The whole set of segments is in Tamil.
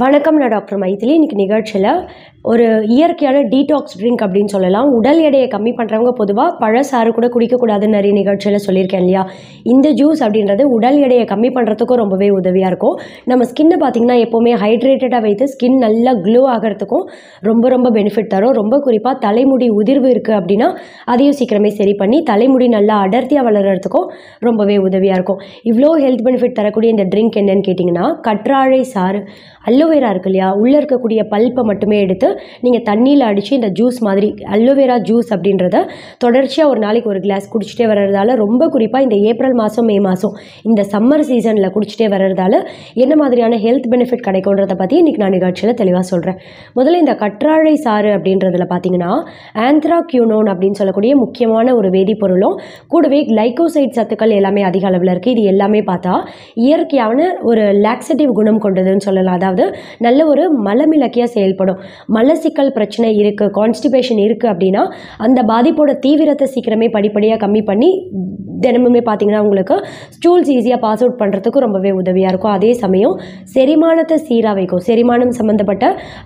வணக்கம் நான் டாக்டர் மைத்திலி இன்னைக்கு நிகழ்ச்சியில் ஒரு இயற்கையான டீடாக்ஸ் ட்ரிங்க் அப்படின்னு சொல்லலாம் உடல் எடையை கம்மி பண்ணுறவங்க பொதுவாக பழசாறு கூட குடிக்கக்கூடாதுன்னு நிறைய நிகழ்ச்சியில் சொல்லியிருக்கேன் இல்லையா இந்த ஜூஸ் அப்படின்றது உடல் எடையை கம்மி பண்ணுறதுக்கும் ரொம்பவே உதவியாக இருக்கும் நம்ம ஸ்கின்னை பார்த்திங்கன்னா எப்போவுமே ஹைட்ரேட்டடாக வைத்து ஸ்கின் நல்லா க்ளோ ஆகிறதுக்கும் ரொம்ப ரொம்ப பெனிஃபிட் தரும் ரொம்ப குறிப்பாக தலைமுடி உதிர்வு இருக்குது அப்படின்னா அதையும் சீக்கிரமே சரி பண்ணி தலைமுடி நல்லா அடர்த்தியாக வளர்கிறதுக்கும் ரொம்பவே உதவியாக இருக்கும் இவ்வளோ ஹெல்த் பெனிஃபிட் தரக்கூடிய இந்த ட்ரிங்க் என்னென்னு கேட்டிங்கன்னா கற்றாழை சாறு அல்லோ அல்லோவேரா இருக்கு இல்லையா உள்ளே இருக்கக்கூடிய பல்ப்பை மட்டுமே எடுத்து நீங்கள் தண்ணியில் அடித்து இந்த ஜூஸ் மாதிரி அல்லோவேரா ஜூஸ் அப்படின்றத தொடர்ச்சியாக ஒரு நாளைக்கு ஒரு கிளாஸ் குடிச்சிட்டே வர்றதால ரொம்ப குறிப்பாக இந்த ஏப்ரல் மாதம் மே மாதம் இந்த சம்மர் சீசனில் குடிச்சிட்டே வர்றதால என்ன மாதிரியான ஹெல்த் பெனிஃபிட் கிடைக்கும்ன்றதை பற்றி இன்றைக்கி நான் நிகழ்ச்சியில் தெளிவாக சொல்கிறேன் முதல்ல இந்த கற்றாழை சாறு அப்படின்றதில் பார்த்தீங்கன்னா ஆந்த்ராக்யூனோன் அப்படின்னு சொல்லக்கூடிய முக்கியமான ஒரு வேதிப்பொருளும் கூடவே கிளைகோசைட் சத்துக்கள் எல்லாமே அதிக அளவில் இருக்குது இது எல்லாமே பார்த்தா இயற்கையான ஒரு லாக்ஸட்டிவ் குணம் கொண்டதுன்னு சொல்லலாம் அதாவது நல்ல ஒரு மலமிளக்கியாக செயல்படும் மல சிக்கல் பிரச்சனை இருக்குது கான்ஸ்டிபேஷன் இருக்குது அப்படின்னா அந்த பாதிப்போட தீவிரத்தை சீக்கிரமே படிப்படியாக கம்மி பண்ணி தினமுமே பார்த்திங்கன்னா உங்களுக்கு ஸ்டூல்ஸ் ஈஸியாக பாஸ் அவுட் பண்ணுறதுக்கு ரொம்பவே உதவியாக இருக்கும் அதே சமயம் செரிமானத்தை சீராக வைக்கும் செரிமானம் சம்மந்தப்பட்ட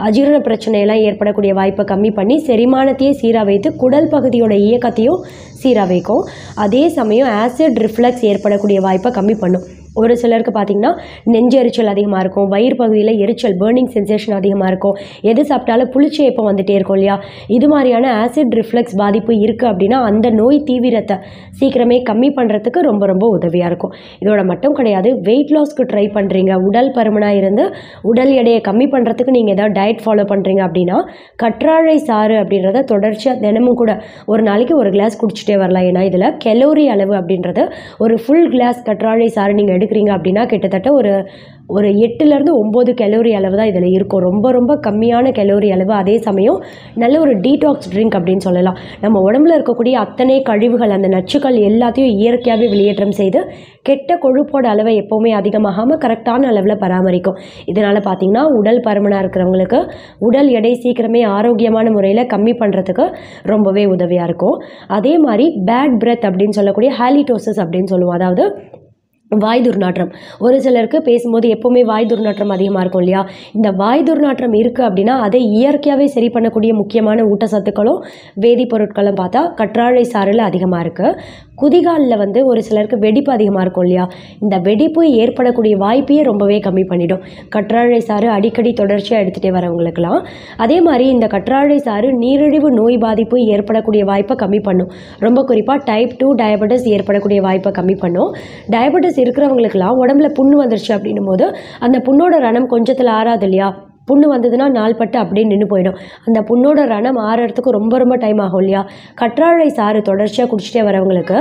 அஜீரண பிரச்சனையெல்லாம் ஏற்படக்கூடிய வாய்ப்பை கம்மி பண்ணி செரிமானத்தையே சீராக வைத்து குடல் பகுதியோட இயக்கத்தையும் சீராக வைக்கும் அதே சமயம் ஆசிட் ரிஃப்ளக்ஸ் ஏற்படக்கூடிய வாய்ப்பை கம்மி பண்ணும் ஒரு சிலருக்கு நெஞ்சு நெஞ்செரிச்சல் அதிகமாக இருக்கும் வயிறு பகுதியில் எரிச்சல் பேர்னிங் சென்சேஷன் அதிகமாக இருக்கும் எது சாப்பிட்டாலும் புளிச்சி எப்போ வந்துகிட்டே இருக்கும் இல்லையா இது மாதிரியான ஆசிட் ரிஃப்ளெக்ஸ் பாதிப்பு இருக்குது அப்படின்னா அந்த நோய் தீவிரத்தை சீக்கிரமே கம்மி பண்ணுறதுக்கு ரொம்ப ரொம்ப உதவியாக இருக்கும் இதோட மட்டும் கிடையாது வெயிட் லாஸ்க்கு ட்ரை பண்ணுறீங்க உடல் பருமனாக இருந்து உடல் எடையை கம்மி பண்ணுறதுக்கு நீங்கள் ஏதாவது டயட் ஃபாலோ பண்ணுறீங்க அப்படின்னா கற்றாழை சாறு அப்படின்றத தொடர்ச்சியாக தினமும் கூட ஒரு நாளைக்கு ஒரு கிளாஸ் குடிச்சிட்டே வரலாம் ஏன்னா இதில் கெலோரி அளவு அப்படின்றது ஒரு ஃபுல் கிளாஸ் கற்றாழை சாறு நீங்கள் எடுக்கிறீங்க அப்படின்னா கிட்டத்தட்ட ஒரு ஒரு எட்டுலேருந்து ஒம்பது கெலோரி அளவு தான் இதில் இருக்கும் ரொம்ப ரொம்ப கம்மியான கெலோரி அளவு அதே சமயம் நல்ல ஒரு டீடாக்ஸ் ட்ரிங்க் அப்படின்னு சொல்லலாம் நம்ம உடம்புல இருக்கக்கூடிய அத்தனை கழிவுகள் அந்த நச்சுக்கள் எல்லாத்தையும் இயற்கையாகவே வெளியேற்றம் செய்து கெட்ட கொழுப்போட அளவை எப்போவுமே அதிகமாகாமல் கரெக்டான அளவில் பராமரிக்கும் இதனால் பார்த்திங்கன்னா உடல் பருமனாக இருக்கிறவங்களுக்கு உடல் எடை சீக்கிரமே ஆரோக்கியமான முறையில் கம்மி பண்ணுறதுக்கு ரொம்பவே உதவியாக இருக்கும் அதே மாதிரி பேட் பிரெத் அப்படின்னு சொல்லக்கூடிய ஹாலிடோசஸ் அப்படின்னு சொல்லுவோம் அதாவது வாய் துர்நாற்றம் ஒரு சிலருக்கு பேசும்போது எப்போவுமே வாய் துர்நாற்றம் அதிகமாக இருக்கும் இல்லையா இந்த வாய் துர்நாற்றம் இருக்குது அப்படின்னா அதை இயற்கையாகவே சரி பண்ணக்கூடிய முக்கியமான ஊட்டச்சத்துக்களும் வேதிப்பொருட்களும் பார்த்தா கற்றாழை சாறில் அதிகமாக இருக்குது குதிகாலில் வந்து ஒரு சிலருக்கு வெடிப்பு அதிகமாக இருக்கும் இல்லையா இந்த வெடிப்பு ஏற்படக்கூடிய வாய்ப்பையே ரொம்பவே கம்மி பண்ணிடும் கற்றாழை சாறு அடிக்கடி தொடர்ச்சியாக எடுத்துகிட்டே வரவங்களுக்கெல்லாம் அதே மாதிரி இந்த கற்றாழை சாறு நீரிழிவு நோய் பாதிப்பு ஏற்படக்கூடிய வாய்ப்பை கம்மி பண்ணும் ரொம்ப குறிப்பாக டைப் டூ டயபெட்டிஸ் ஏற்படக்கூடிய வாய்ப்பை கம்மி பண்ணும் டயபெட்டிஸ் இருக்கிறவங்களுக்குலாம் உடம்புல புண்ணு வந்துருச்சு அப்படின்னும் போது அந்த புண்ணோட ரணம் கொஞ்சத்தில் ஆறாது இல்லையா புண்ணு வந்ததுன்னா நாள்பட்டு அப்படியே நின்று போயிடும் அந்த புண்ணோட ரணம் ஆறுறதுக்கு ரொம்ப ரொம்ப டைம் ஆகும் இல்லையா கற்றாழை சாறு தொடர்ச்சியாக குடிச்சிட்டே வரவங்களுக்கு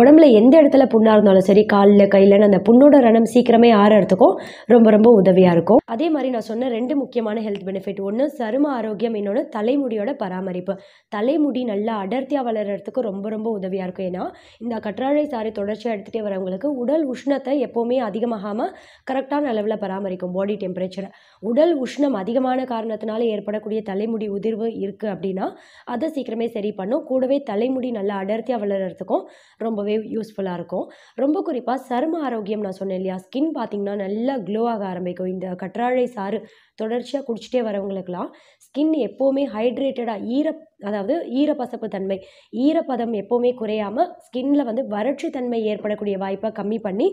உடம்புல எந்த இடத்துல புண்ணாக இருந்தாலும் சரி காலில் கையிலன்னு அந்த புண்ணோட ரணம் சீக்கிரமே ஆறுறதுக்கும் ரொம்ப ரொம்ப உதவியாக இருக்கும் அதே மாதிரி நான் சொன்ன ரெண்டு முக்கியமான ஹெல்த் பெனிஃபிட் ஒன்று சரும ஆரோக்கியம் இன்னொன்று தலைமுடியோட பராமரிப்பு தலைமுடி நல்லா அடர்த்தியாக வளர்கிறதுக்கு ரொம்ப ரொம்ப உதவியாக இருக்கும் ஏன்னா இந்த கற்றாழை சாறு தொடர்ச்சியாக எடுத்துகிட்டே வரவங்களுக்கு உடல் உஷ்ணத்தை எப்போவுமே அதிகமாகாமல் கரெக்டான அளவில் பராமரிக்கும் பாடி டெம்பரேச்சரை உடல் உஷ்ணம் கொஞ்சம் அதிகமான காரணத்தினால ஏற்படக்கூடிய தலைமுடி உதிர்வு இருக்குது அப்படின்னா அதை சீக்கிரமே சரி பண்ணும் கூடவே தலைமுடி நல்லா அடர்த்தியாக வளர்கிறதுக்கும் ரொம்பவே யூஸ்ஃபுல்லாக இருக்கும் ரொம்ப குறிப்பாக சரும ஆரோக்கியம் நான் சொன்னேன் இல்லையா ஸ்கின் பார்த்திங்கன்னா நல்லா க்ளோ ஆக ஆரம்பிக்கும் இந்த கற்றாழை சாறு தொடர்ச்சியாக குடிச்சிட்டே வரவங்களுக்கெல்லாம் ஸ்கின் எப்போவுமே ஹைட்ரேட்டடாக ஈர அதாவது ஈரப்பசப்பு தன்மை ஈரப்பதம் எப்போவுமே குறையாமல் ஸ்கின்ல வந்து வறட்சி தன்மை ஏற்படக்கூடிய வாய்ப்பை கம்மி பண்ணி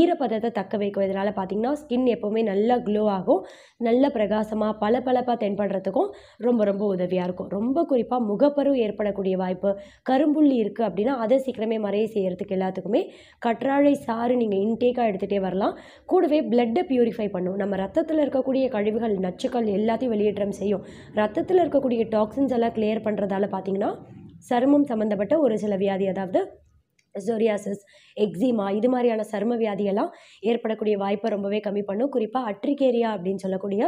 ஈரப்பதத்தை தக்க வைக்கும் இதனால் பார்த்திங்கன்னா ஸ்கின் எப்போவுமே நல்லா க்ளோ ஆகும் நல்ல பிரகாசமாக பல பளப்பாக தென்படுறதுக்கும் ரொம்ப ரொம்ப உதவியாக இருக்கும் ரொம்ப குறிப்பாக முகப்பருவு ஏற்படக்கூடிய வாய்ப்பு கரும்புள்ளி இருக்குது அப்படின்னா அதை சீக்கிரமே மறைய செய்கிறதுக்கு எல்லாத்துக்குமே கற்றாழை சாறு நீங்கள் இன்டேக்காக எடுத்துகிட்டே வரலாம் கூடவே பிளட்டை பியூரிஃபை பண்ணும் நம்ம ரத்தத்தில் இருக்கக்கூடிய கழிவுகள் நச்சுக்கள் எல்லாத்தையும் வெளியேற்றம் செய்யும் ரத்தத்தில் இருக்கக்கூடிய டாக்ஸின்ஸ் எல்லாம் கிளியர் பண்ண பண்ணுறதால பார்த்திங்கன்னா சருமம் சம்மந்தப்பட்ட ஒரு சில வியாதி அதாவது சொரியாசிஸ் எக்ஸிமா இது மாதிரியான சரும வியாதியெல்லாம் ஏற்படக்கூடிய வாய்ப்பை ரொம்பவே கம்மி பண்ணும் குறிப்பாக அட்ரிகேரியா அப்படின்னு சொல்லக்கூடிய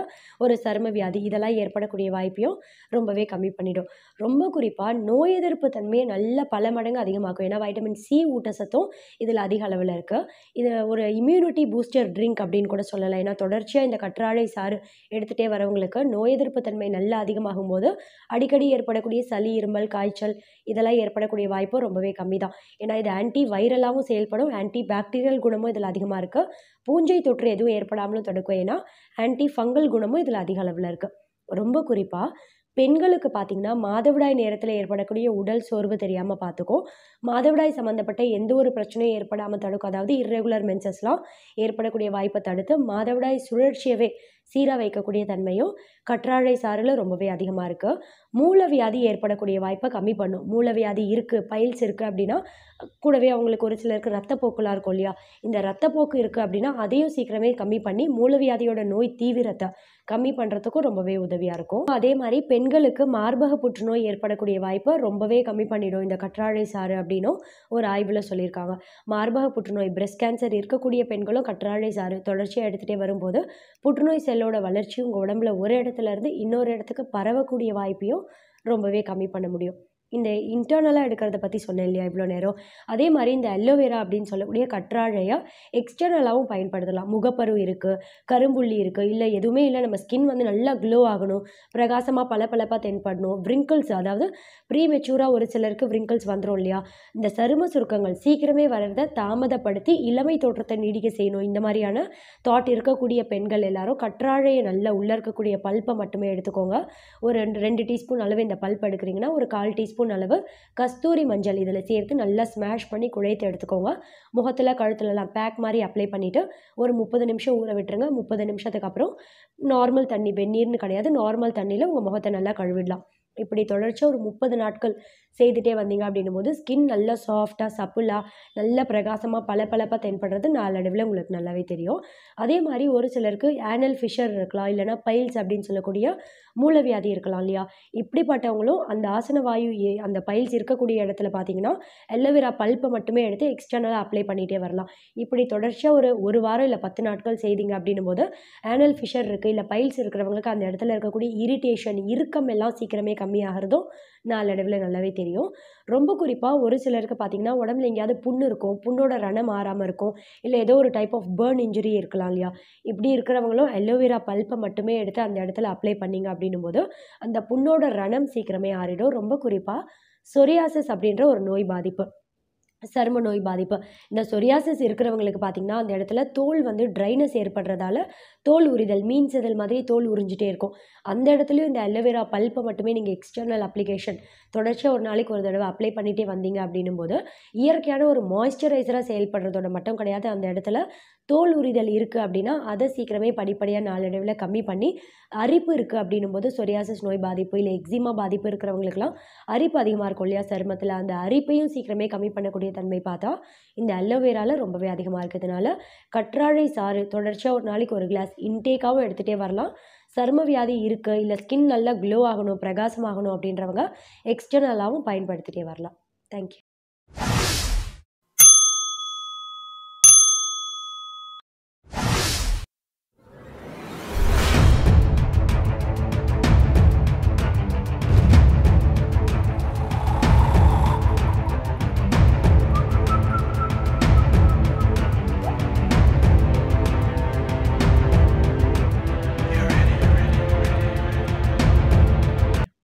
ஒரு சரும வியாதி இதெல்லாம் ஏற்படக்கூடிய வாய்ப்பையும் ரொம்பவே கம்மி பண்ணிடும் ரொம்ப குறிப்பாக நோய் எதிர்ப்பு தன்மையை நல்ல பல மடங்கு அதிகமாக்கும் ஏன்னா வைட்டமின் சி ஊட்டச்சத்தும் இதில் அதிக அளவில் இருக்குது இது ஒரு இம்யூனிட்டி பூஸ்டர் ட்ரிங்க் அப்படின்னு கூட சொல்லலாம் ஏன்னா தொடர்ச்சியாக இந்த கற்றாழை சாறு எடுத்துகிட்டே வரவங்களுக்கு நோய் எதிர்ப்பு தன்மை நல்லா அதிகமாகும் போது அடிக்கடி ஏற்படக்கூடிய சளி இருமல் காய்ச்சல் இதெல்லாம் ஏற்படக்கூடிய வாய்ப்பும் ரொம்பவே கம்மி தான் ஏன்னா இது ஆன்டி வைரலாகவும் செயல்படும் ஆன்டி பாக்டீரியல் குணமும் இதில் அதிகமாக இருக்குது பூஞ்சை தொற்று எதுவும் ஏற்படாமலும் தடுக்கும் ஏன்னா ஆன்டி ஃபங்கல் குணமும் இதில் அதிக அளவில் இருக்குது ரொம்ப குறிப்பாக பெண்களுக்கு பார்த்திங்கன்னா மாதவிடாய் நேரத்தில் ஏற்படக்கூடிய உடல் சோர்வு தெரியாமல் பார்த்துக்கும் மாதவிடாய் சம்மந்தப்பட்ட எந்த ஒரு பிரச்சனையும் ஏற்படாமல் தடுக்கும் அதாவது இர்ரெகுலர் மென்சஸ்லாம் ஏற்படக்கூடிய வாய்ப்பை தடுத்து மாதவிடாய் சுழற்சியவே சீராக வைக்கக்கூடிய தன்மையும் கற்றாழை சாறில் ரொம்பவே அதிகமாக இருக்குது மூலவியாதி ஏற்படக்கூடிய வாய்ப்பை கம்மி பண்ணும் மூலவியாதி இருக்குது பைல்ஸ் இருக்குது அப்படின்னா கூடவே அவங்களுக்கு ஒரு சிலருக்கு ரத்தப்போக்குலாம் இருக்கும் இல்லையா இந்த ரத்தப்போக்கு இருக்குது அப்படின்னா அதையும் சீக்கிரமே கம்மி பண்ணி மூலவியாதியோட நோய் தீவிரத்தை கம்மி பண்ணுறதுக்கும் ரொம்பவே உதவியாக இருக்கும் அதே மாதிரி பெண்களுக்கு மார்பக புற்றுநோய் ஏற்படக்கூடிய வாய்ப்பை ரொம்பவே கம்மி பண்ணிடும் இந்த கற்றாழை சாறு அப்படின்னும் ஒரு ஆய்வில் சொல்லியிருக்காங்க மார்பக புற்றுநோய் பிரஸ்ட் கேன்சர் இருக்கக்கூடிய பெண்களும் கற்றாழை சாறு தொடர்ச்சியாக எடுத்துகிட்டே வரும்போது புற்றுநோய் செல் செல்லோட வளர்ச்சியும் உங்கள் உடம்புல ஒரு இடத்துல இருந்து இன்னொரு இடத்துக்கு பரவக்கூடிய வாய்ப்பையும் ரொம்பவே கம்மி பண்ண முடியும் இந்த இன்டர்னலாக எடுக்கிறத பற்றி சொன்னேன் இல்லையா இவ்வளோ நேரம் அதே மாதிரி இந்த அலோவேரா அப்படின்னு சொல்லக்கூடிய கற்றாழையை எக்ஸ்டர்னலாகவும் பயன்படுத்தலாம் முகப்பரு இருக்குது கரும்புள்ளி இருக்குது இல்லை எதுவுமே இல்லை நம்ம ஸ்கின் வந்து நல்லா க்ளோ ஆகணும் பிரகாசமாக பல பழப்பாக தென்படணும் விரிங்கிள்ஸ் அதாவது ப்ரீ மெச்சூராக ஒரு சிலருக்கு விரிங்கிள்ஸ் வந்துடும் இல்லையா இந்த சரும சுருக்கங்கள் சீக்கிரமே வர்றதை தாமதப்படுத்தி இளமை தோற்றத்தை நீடிக்க செய்யணும் இந்த மாதிரியான தாட் இருக்கக்கூடிய பெண்கள் எல்லாரும் கற்றாழையை நல்லா உள்ளே இருக்கக்கூடிய பல்ப்பை மட்டுமே எடுத்துக்கோங்க ஒரு ரெண்டு ரெண்டு டீஸ்பூன் அளவு இந்த பல்ப் எடுக்கிறீங்கன்னா ஒரு கால் டீஸ்பூன் டீஸ்பூன் அளவு கஸ்தூரி மஞ்சள் இதில் சேர்த்து நல்லா ஸ்மாஷ் பண்ணி குழைத்து எடுத்துக்கோங்க முகத்தில் கழுத்துலலாம் பேக் மாதிரி அப்ளை பண்ணிவிட்டு ஒரு முப்பது நிமிஷம் ஊற விட்டுருங்க முப்பது நிமிஷத்துக்கு அப்புறம் நார்மல் தண்ணி வெந்நீர்னு கிடையாது நார்மல் தண்ணியில் உங்கள் முகத்தை நல்லா கழுவிடலாம் இப்படி தொடர்ச்சியாக ஒரு முப்பது நாட்கள் செய்துட்டே வந்தீங்க அப்படின்னும் போது ஸ்கின் நல்லா சாஃப்டாக சப்புலாக நல்ல பிரகாசமாக பல பழப்பாக தென்படுறது நாளடைவில் உங்களுக்கு நல்லாவே தெரியும் அதே மாதிரி ஒரு சிலருக்கு ஆனல் ஃபிஷர் இருக்கலாம் இல்லைனா பைல்ஸ் அப்படின்னு சொல்லக்கூடிய மூலவியாதி இருக்கலாம் இல்லையா இப்படிப்பட்டவங்களும் அந்த ஆசன வாயு அந்த பைல்ஸ் இருக்கக்கூடிய இடத்துல பார்த்தீங்கன்னா எல்லோவேரா பல்ப்பை மட்டுமே எடுத்து எக்ஸ்டர்னலாக அப்ளை பண்ணிகிட்டே வரலாம் இப்படி தொடர்ச்சியாக ஒரு ஒரு வாரம் இல்லை பத்து நாட்கள் செய்தீங்க அப்படின்னும் போது ஆனல் ஃபிஷர் இருக்குது இல்லை பைல்ஸ் இருக்கிறவங்களுக்கு அந்த இடத்துல இருக்கக்கூடிய இரிட்டேஷன் இறுக்கம் எல்லாம் சீக்கிரமே கம்மி கம்மியாகிறதும் நாளடைவில் நல்லாவே தெரியும் ரொம்ப குறிப்பாக ஒரு சிலருக்கு பார்த்தீங்கன்னா உடம்புல எங்கேயாவது புண்ணு இருக்கும் புண்ணோட ரணம் ஆறாமல் இருக்கும் இல்லை ஏதோ ஒரு டைப் ஆஃப் பேர்ன் இன்ஜுரி இருக்கலாம் இல்லையா இப்படி இருக்கிறவங்களும் அலோவேரா பல்ப்பை மட்டுமே எடுத்து அந்த இடத்துல அப்ளை பண்ணிங்க அப்படின்னும் போது அந்த புண்ணோட ரணம் சீக்கிரமே ஆறிடும் ரொம்ப குறிப்பாக சொரியாசஸ் அப்படின்ற ஒரு நோய் பாதிப்பு சரும நோய் பாதிப்பு இந்த சொரியாசிஸ் இருக்கிறவங்களுக்கு பார்த்திங்கன்னா அந்த இடத்துல தோல் வந்து ட்ரைனஸ் ஏற்படுறதால தோல் உரிதல் மீன் செதல் மாதிரி தோல் உறிஞ்சிட்டே இருக்கும் அந்த இடத்துலையும் இந்த அலோவேரா பல்ப்பை மட்டுமே நீங்கள் எக்ஸ்டர்னல் அப்ளிகேஷன் தொடர்ச்சியாக ஒரு நாளைக்கு ஒரு தடவை அப்ளை பண்ணிகிட்டே வந்தீங்க அப்படின்னும் போது இயற்கையான ஒரு மாய்ஸ்சரைசராக செயல்படுறதோட மட்டும் கிடையாது அந்த இடத்துல தோல் உரிதல் இருக்குது அப்படின்னா அதை சீக்கிரமே படிப்படியாக நாளடைவில் கம்மி பண்ணி அரிப்பு இருக்குது அப்படின்னும் போது சொரியாசஸ் நோய் பாதிப்பு இல்லை எக்ஸிமா பாதிப்பு இருக்கிறவங்களுக்குலாம் அரிப்பு அதிகமாக இருக்கும் இல்லையா சருமத்தில் அந்த அரிப்பையும் சீக்கிரமே கம்மி பண்ணக்கூடிய தன்மை பார்த்தா இந்த அலோவேரால ரொம்பவே அதிகமாக இருக்கிறதுனால கற்றாழை சாறு தொடர்ச்சியாக ஒரு நாளைக்கு ஒரு கிளாஸ் இன்டேக்காகவும் எடுத்துகிட்டே வரலாம் சரும வியாதி இருக்குது இல்லை ஸ்கின் நல்லா க்ளோ ஆகணும் பிரகாசமாகணும் அப்படின்றவங்க எக்ஸ்டர்னலாகவும் பயன்படுத்திகிட்டே வரலாம் தேங்க்யூ